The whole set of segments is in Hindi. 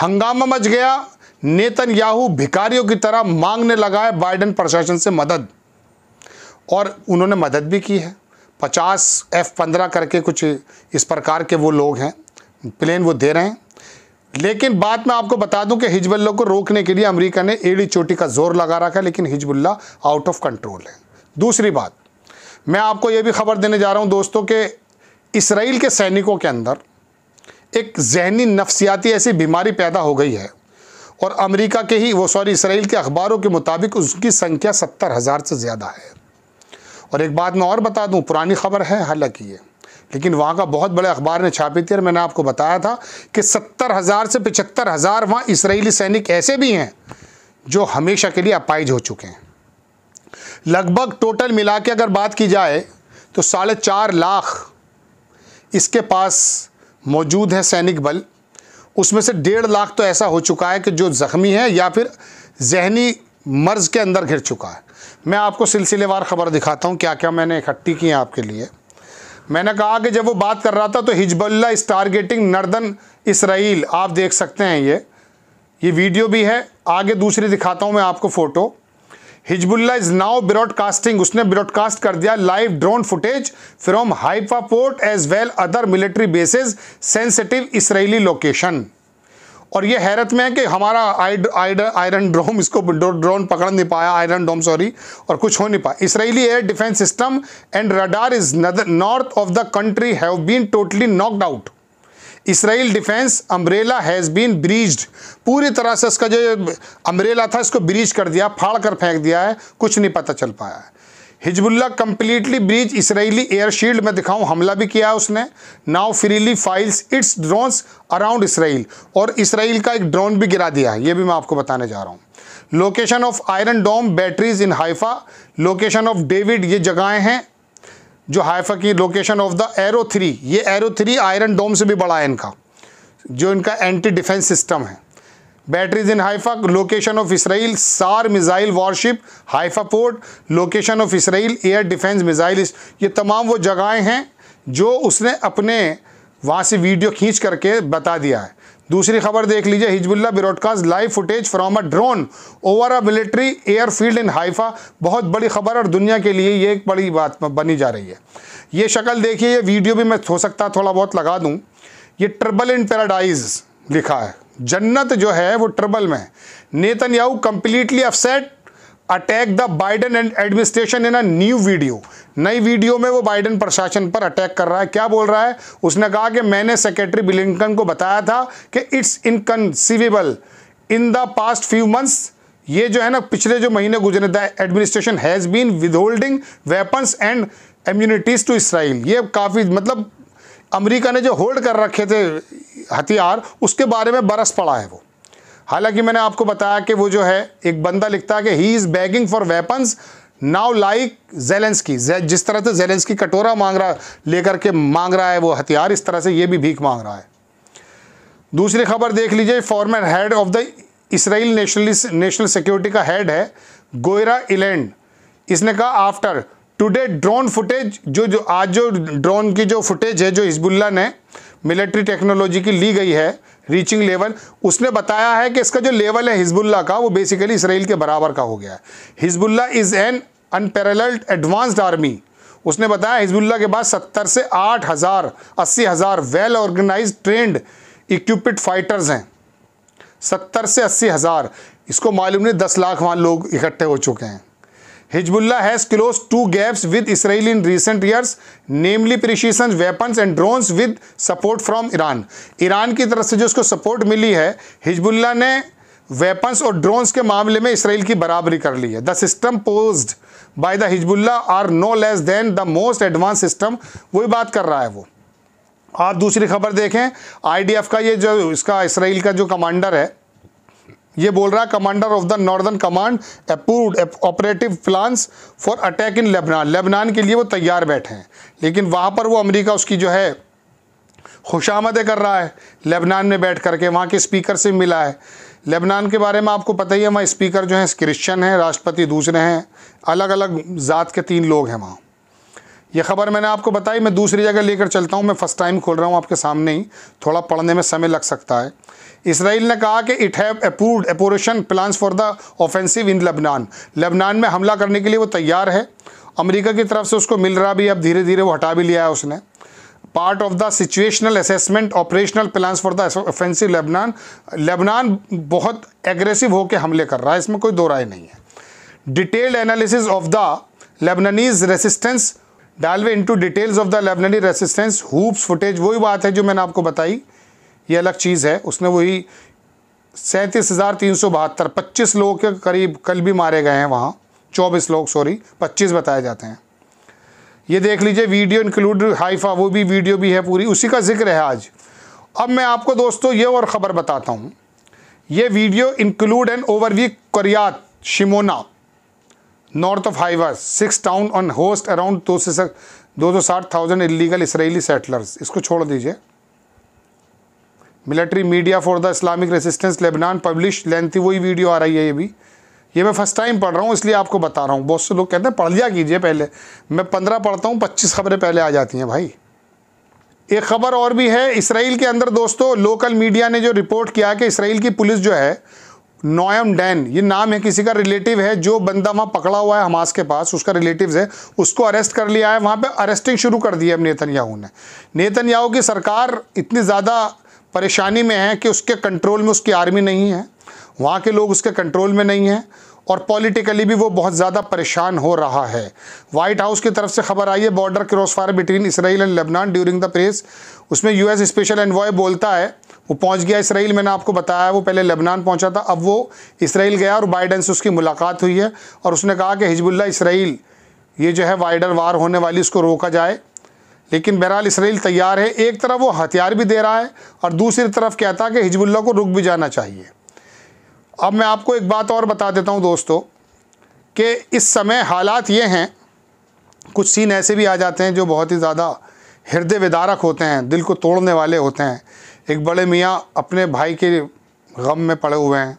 हंगामा मच गया नेतन याहू भिकारियों की तरह मांगने लगा है बाइडन प्रशासन से मदद और उन्होंने मदद भी की है पचास एफ पंद्रह करके कुछ इस प्रकार के वो लोग हैं प्लेन वो दे रहे हैं लेकिन बात मैं आपको बता दूं कि हिजबुल्ला को रोकने के लिए अमेरिका ने एड़ी चोटी का जोर लगा रखा है लेकिन हिजबुल्ला आउट ऑफ कंट्रोल है दूसरी बात मैं आपको ये भी खबर देने जा रहा हूँ दोस्तों कि इसराइल के सैनिकों के अंदर एक जहनी नफसियाती ऐसी बीमारी पैदा हो गई है और अमेरिका के ही वो सॉरी इसराइल के अखबारों के मुताबिक उसकी संख्या सत्तर हज़ार से ज़्यादा है और एक बात मैं और बता दूं पुरानी खबर है हालांकि ये लेकिन वहाँ का बहुत बड़े अखबार ने छापी थी और मैंने आपको बताया था कि सत्तर हज़ार से पचहत्तर हज़ार वहाँ इसराइली सैनिक ऐसे भी हैं जो हमेशा के लिए अपाइज हो चुके हैं लगभग टोटल मिला के अगर बात की जाए तो साढ़े चार लाख इसके पास मौजूद हैं सैनिक बल उसमें से डेढ़ लाख तो ऐसा हो चुका है कि जो ज़ख्मी है या फिर जहनी मर्ज़ के अंदर घिर चुका है मैं आपको सिलसिलेवार ख़बर दिखाता हूँ क्या क्या मैंने इकट्ठी की हैं आपके लिए मैंने कहा कि जब वो बात कर रहा था तो हिजबुल्ला इस टारगेटिंग नर्दन इसराइल आप देख सकते हैं ये ये वीडियो भी है आगे दूसरी दिखाता हूँ मैं आपको photo Hezbollah is now broadcasting उसने ब्रॉडकास्ट कर दिया live drone footage from Haifa port as well other military bases sensitive Israeli location और ये हैरत में है कि हमारा आयरन ड्रोम इसको ड्रोन पकड़ नहीं पाया आयरन ड्रोम सॉरी और कुछ हो नहीं पाया Israeli air defence system and radar is north of the country have been totally knocked out Israel defence umbrella has been breached पूरी तरह से उसका जो अम्ब्रेला था इसको ब्रीज कर दिया फाड़ कर फेंक दिया है कुछ नहीं पता चल पाया है Hezbollah completely breach Israeli air shield में दिखाऊं हमला भी किया उसने now freely flies its drones around Israel और इसराइल का एक ड्रोन भी गिरा दिया है ये भी मैं आपको बताने जा रहा हूँ location of Iron Dome batteries in Haifa location of David ये जगहें हैं जो हाइफा की location of the Arrow three ये एरो थ्री आयरन डोम से भी बड़ा है इनका जो इनका एंटी डिफेंस सिस्टम है batteries in Haifa location of Israel Saar missile warship Haifa port location of Israel air defence missile ये तमाम वो जगहें हैं जो उसने अपने वहाँ से वीडियो खींच करके बता दिया है दूसरी खबर देख लीजिए Hezbollah broadcast live footage from a drone over a military airfield in Haifa बहुत बड़ी खबर और दुनिया के लिए ये एक बड़ी बात बनी जा रही है ये शक्ल देखिए ये वीडियो भी मैं हो सकता थोड़ा बहुत लगा दूँ ये ट्रबल इन पैराडाइज लिखा है जन्नत जो है वो ट्रबल में Netanyahu completely upset attack the Biden and administration in a new video नई वीडियो में वो बाइडन प्रशासन पर अटैक कर रहा है क्या बोल रहा है उसने कहा कि मैंने सेक्रेटरी बिलिंकन को बताया था कि it's inconceivable in the past few months ये जो है ना पिछले जो महीने गुजरे the administration has been withholding weapons and immunities to Israel ये काफ़ी मतलब अमेरिका ने जो होल्ड कर रखे थे हथियार उसके बारे में बरस पड़ा है वो हालांकि मैंने आपको बताया कि वो जो है एक बंदा लिखता है कि he is begging for weapons now like Zelensky जिस तरह से जेलेंसकी कटोरा मांग रहा लेकर के मांग रहा है वो हथियार इस तरह से ये भी भीख मांग रहा है दूसरी खबर देख लीजिए former head of the Israel nationalist national security का हेड है गोयरा इलैंड इसने कहा आफ्टर टुडे ड्रोन फुटेज जो जो आज जो ड्रोन की जो फुटेज है जो हिजबुल्ला ने मिलिट्री टेक्नोलॉजी की ली गई है रीचिंग लेवल उसने बताया है कि इसका जो लेवल है हिजबुल्ला का वो बेसिकली इसराइल के बराबर का हो गया है Hezbollah is an unparalleled advanced army उसने बताया हिजबुल्ला के बाद सत्तर से आठ हज़ार अस्सी हज़ार well organised trained equipped fighters हैं सत्तर से अस्सी हज़ार इसको मालूम नहीं दस लाख वहाँ लोग इकट्ठे हो चुके हैं Hezbollah has close to gaps with Israel in recent years namely precision weapons and drones with support from Iran Iran की तरफ से जो उसको सपोर्ट मिली है हिजबुल्ला ने वेपन्स और ड्रोन्स के मामले में इसराइल की बराबरी कर ली है the system pose by the Hezbollah are no less than the most advance system वही बात कर रहा है वो आप दूसरी खबर देखें आईडीएफ का ये जो इसका इसराइल का जो कमांडर है ये बोल रहा है commander of the northern command approved operative plan for attack in Lebanon Lebanon के लिए वो तैयार बैठे हैं लेकिन वहाँ पर वो अमेरिका उसकी जो है खुशामदें कर रहा है लेबनान में बैठ करके वहाँ के स्पीकर से मिला है लेबनान के बारे में आपको पता ही है वहाँ स्पीकर जो है क्रिश्चन हैं राष्ट्रपति दूसरे हैं अलग अलग ज़ात के तीन लोग हैं वहाँ ये खबर मैंने आपको बताई मैं दूसरी जगह लेकर चलता हूँ मैं फ़र्स्ट टाइम खोल रहा हूँ आपके सामने ही थोड़ा पढ़ने में समय लग सकता है इसराइल ने कहा कि it have approved operation plans for the offensive in Lebanon Lebanon में हमला करने के लिए वो तैयार है अमेरिका की तरफ से उसको मिल रहा भी अब धीरे धीरे वो हटा भी लिया है उसने part of the situational assessment operational plans for the offensive Lebanon Lebanon बहुत एग्रेसिव होकर हमले कर रहा है इसमें कोई दो राय नहीं है detailed analysis of the Lebanese resistance delve into details of the Lebanese resistance हुप्स फुटेज वही बात है जो मैंने आपको बताई ये अलग चीज़ है उसने वही सैंतीस हज़ार तीन सौ बहत्तर पच्चीस लोगों के करीब कल भी मारे गए हैं वहाँ चौबीस लोग सॉरी पच्चीस बताए जाते हैं ये देख लीजिए वीडियो इंक्लूड हाइफा वो भी वीडियो भी है पूरी उसी का जिक्र है आज अब मैं आपको दोस्तों ये और ख़बर बताता हूँ ये video include an overview Kiryat Shmona north of town on host around दो से सक, दो सौ साठ थाउजेंड इलीगल इसराइली सेटलर्स इसको छोड़ दीजिए military media for the Islamic resistance Lebanon publish lengthy वही वीडियो आ रही है ये भी ये मैं फर्स्ट टाइम पढ़ रहा हूँ इसलिए आपको बता रहा हूँ बहुत से लोग कहते हैं पढ़ लिया कीजिए पहले मैं पंद्रह पढ़ता हूँ पच्चीस खबरें पहले आ जाती हैं भाई एक खबर और भी है इसराइल के अंदर दोस्तों लोकल मीडिया ने जो रिपोर्ट किया कि इसराइल की पुलिस जो है नोयम डैन ये नाम है किसी का रिलेटिव है जो बंदा वहाँ पकड़ा हुआ है हमास के पास उसका रिलेटिव है उसको अरेस्ट कर लिया है वहाँ पे अरेस्टिंग शुरू कर दी है नेतन याहू ने नेतन याहू की सरकार इतनी ज़्यादा परेशानी में है कि उसके कंट्रोल में उसकी आर्मी नहीं है वहाँ के लोग उसके कंट्रोल में नहीं हैं और पॉलिटिकली भी वो बहुत ज़्यादा परेशान हो रहा है वाइट हाउस की तरफ से खबर आई है border cross fire between Israel and Lebanon during the press उसमें यूएस स्पेशल एनवॉय बोलता है वो पहुंच गया इसराइल मैंने आपको बताया वो पहले लेबनान पहुंचा था अब वो इसराइल गया और बाइडन से उसकी मुलाकात हुई है और उसने कहा कि हिजबुल्ला इसराइल ये जो है वाइडर वार होने वाली उसको रोका जाए लेकिन बहरहाल इसराइल तैयार है एक तरफ वो हथियार भी दे रहा है और दूसरी तरफ कहता है कि हिजबुल्ला को रुक भी जाना चाहिए अब मैं आपको एक बात और बता देता हूँ दोस्तों कि इस समय हालात ये हैं कुछ सीन ऐसे भी आ जाते हैं जो बहुत ही ज़्यादा हृदय विदारक होते हैं दिल को तोड़ने वाले होते हैं एक बड़े मियाँ अपने भाई के गम में पड़े हुए हैं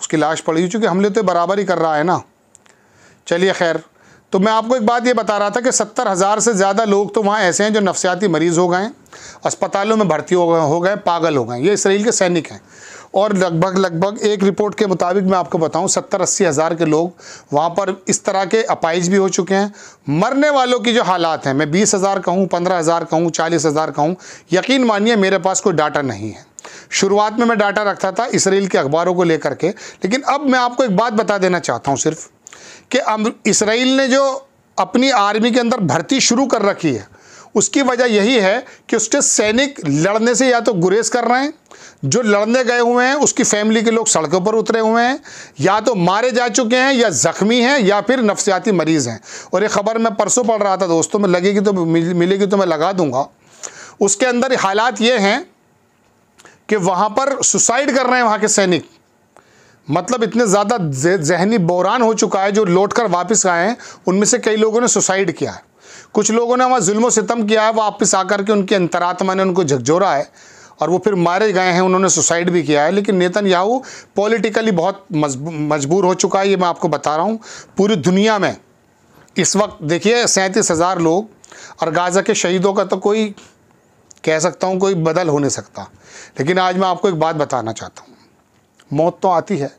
उसकी लाश पड़ी हुई चूँकि हमले तो बराबर ही कर रहा है ना चलिए खैर तो मैं आपको एक बात ये बता रहा था कि सत्तर हज़ार से ज़्यादा लोग तो वहाँ ऐसे हैं जो नफसियाती मरीज़ हो गए अस्पतालों में भर्ती हो गए हो गए पागल हो गए ये इसराइल के सैनिक हैं और लगभग लगभग एक रिपोर्ट के मुताबिक मैं आपको बताऊं सत्तर अस्सी हज़ार के लोग वहाँ पर इस तरह के अपाइज भी हो चुके हैं मरने वालों की जो हालात हैं मैं बीस हज़ार कहूँ पंद्रह हज़ार कहूँ चालीस हज़ार कहूँ यकीन मानिए मेरे पास कोई डाटा नहीं है शुरुआत में मैं डाटा रखता था इसराइल के अखबारों को लेकर के लेकिन अब मैं आपको एक बात बता देना चाहता हूँ सिर्फ कि इसराइल ने जो अपनी आर्मी के अंदर भर्ती शुरू कर रखी है उसकी वजह यही है कि उसके सैनिक लड़ने से या तो गुरेज कर रहे हैं जो लड़ने गए हुए हैं उसकी फैमिली के लोग सड़कों पर उतरे हुए हैं या तो मारे जा चुके हैं या ज़ख्मी हैं या फिर नफसियाती मरीज़ हैं और ये ख़बर मैं परसों पढ़ रहा था दोस्तों में लगेगी तो मिलेगी तो मैं लगा दूंगा उसके अंदर हालात ये हैं कि वहाँ पर सुसाइड कर रहे हैं वहाँ के सैनिक मतलब इतने ज़्यादा जहनी बोरान हो चुका है जो लौट कर वापस आए हैं उनमें से कई लोगों ने सुसाइड किया है कुछ लोगों ने वहाँ जुल्म सितम किया है वापस आकर के उनकी अंतरात्मा ने उनको झकझोरा है और वो फिर मारे गए हैं उन्होंने सुसाइड भी किया है लेकिन नेतन याहू पॉलिटिकली बहुत मजबूर हो चुका है ये मैं आपको बता रहा हूँ पूरी दुनिया में इस वक्त देखिए सैंतीस हज़ार लोग और गाज़ा के शहीदों का तो कोई कह सकता हूँ कोई बदल हो नहीं सकता लेकिन आज मैं आपको एक बात बताना चाहता हूँ मौत तो आती है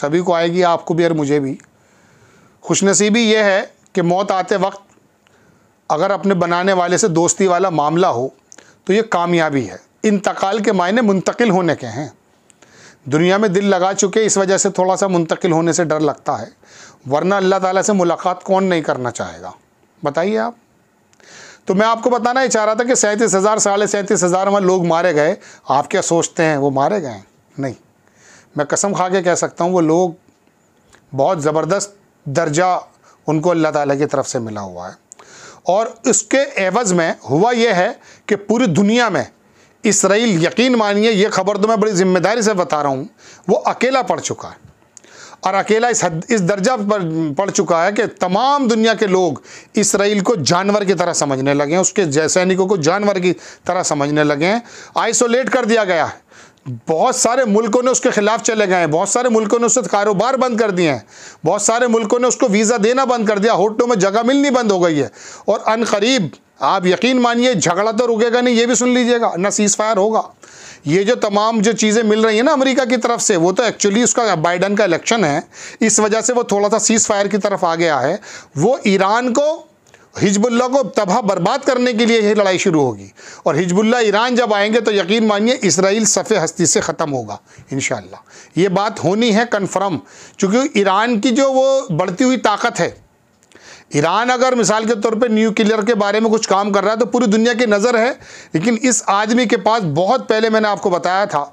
सभी को आएगी आपको भी और मुझे भी खुशनसीबी यह है कि मौत आते वक्त अगर अपने बनाने वाले से दोस्ती वाला मामला हो तो ये कामयाबी है इंतकाल के मायने मुंतकिल होने के हैं दुनिया में दिल लगा चुके इस वजह से थोड़ा सा मुंतकिल होने से डर लगता है वरना अल्लाह ताला से मुलाकात कौन नहीं करना चाहेगा बताइए आप तो मैं आपको बताना ही चाह रहा था कि सैंतीस हज़ार साढ़े सैंतीस हज़ार में लोग मारे गए आप क्या सोचते हैं वो मारे गए नहीं मैं कसम खा के कह सकता हूँ वो लोग बहुत ज़बरदस्त दर्जा उनको अल्लाह ताला की तरफ से मिला हुआ है और उसके एवज में हुआ यह है कि पूरी दुनिया में इसराइल यकीन मानिए यह खबर तो मैं बड़ी ज़िम्मेदारी से बता रहा हूँ वो अकेला पड़ चुका है और अकेला इस हद इस दर्जा पर पड़ चुका है कि तमाम दुनिया के लोग इसराइल को जानवर की तरह समझने लगे हैं उसके सैनिकों को जानवर की तरह समझने लगे हैं आइसोलेट कर दिया गया है बहुत सारे मुल्कों ने उसके खिलाफ चले गए हैं बहुत सारे मुल्कों ने उससे कारोबार बंद कर दिए हैं बहुत सारे मुल्कों ने उसको वीज़ा देना बंद कर दिया होटलों में जगह मिलनी बंद हो गई है और अनकरीब आप यकीन मानिए झगड़ा तो रुकेगा नहीं ये भी सुन लीजिएगा ना सीज़ फायर होगा ये जो तमाम जो चीज़ें मिल रही हैं ना अमेरिका की तरफ से वो तो एक्चुअली उसका बाइडन का इलेक्शन है इस वजह से वो थोड़ा सा सीज़ फायर की तरफ आ गया है वो ईरान को हिजबुल्ला को तबाह बर्बाद करने के लिए यह लड़ाई शुरू होगी और हिजबुल्ला ईरान जब आएंगे तो यकीन मानिए इसराइल सफ़े हस्ती से ख़त्म होगा इन ये बात होनी है कन्फर्म चूँकि ईरान की जो वो बढ़ती हुई ताकत है ईरान अगर मिसाल के तौर पे न्यूक्लियर के बारे में कुछ काम कर रहा है तो पूरी दुनिया की नज़र है लेकिन इस आदमी के पास बहुत पहले मैंने आपको बताया था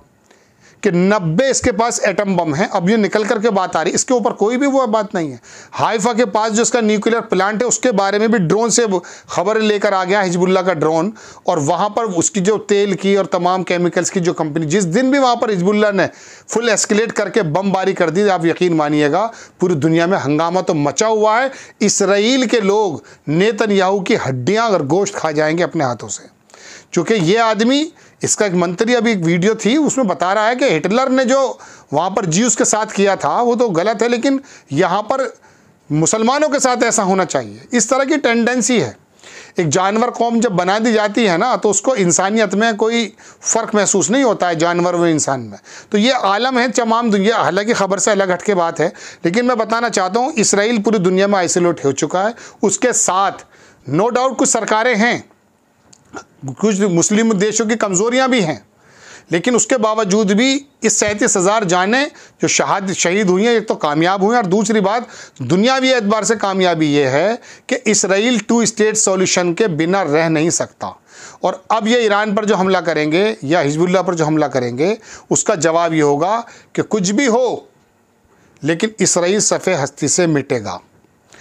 कि 90 इसके पास एटम बम है अब ये निकल करके बात आ रही है इसके ऊपर कोई भी वो बात नहीं है हाइफा के पास जो इसका न्यूक्लियर प्लांट है उसके बारे में भी ड्रोन से खबर लेकर आ गया हिजबुल्ला का ड्रोन और वहाँ पर उसकी जो तेल की और तमाम केमिकल्स की जो कंपनी जिस दिन भी वहाँ पर हिजबुल्ला ने फुल एस्केलेट करके बमबारी कर दी आप यकीन मानिएगा पूरी दुनिया में हंगामा तो मचा हुआ है इसराइल के लोग नेतन की हड्डियाँ अगर गोश्त खा जाएंगे अपने हाथों से क्योंकि ये आदमी इसका एक मंत्री अभी एक वीडियो थी उसमें बता रहा है कि हिटलर ने जो वहाँ पर जी उसके साथ किया था वो तो गलत है लेकिन यहाँ पर मुसलमानों के साथ ऐसा होना चाहिए इस तरह की टेंडेंसी है एक जानवर कौम जब बना दी जाती है ना तो उसको इंसानियत में कोई फ़र्क महसूस नहीं होता है जानवर व इंसान में तो ये आलम है तमाम दुनिया हालांकि ख़बर से अलग हट के बात है लेकिन मैं बताना चाहता हूँ इसराइल पूरी दुनिया में आइसोलेट हो चुका है उसके साथ नो डाउट कुछ सरकारें हैं कुछ मुस्लिम देशों की कमज़ोरियाँ भी हैं लेकिन उसके बावजूद भी इस सैंतीस हज़ार जानें जो शहाद शहीद हुई हैं एक तो कामयाब हुई हैं और दूसरी बात दुनियावी एतबार से कामयाबी ये है कि इसराइल टू स्टेट सॉल्यूशन के बिना रह नहीं सकता और अब ये ईरान पर जो हमला करेंगे या हिजबुल्ला पर जो हमला करेंगे उसका जवाब ये होगा कि कुछ भी हो लेकिन इसराइल सफ़े हस्ती से मिटेगा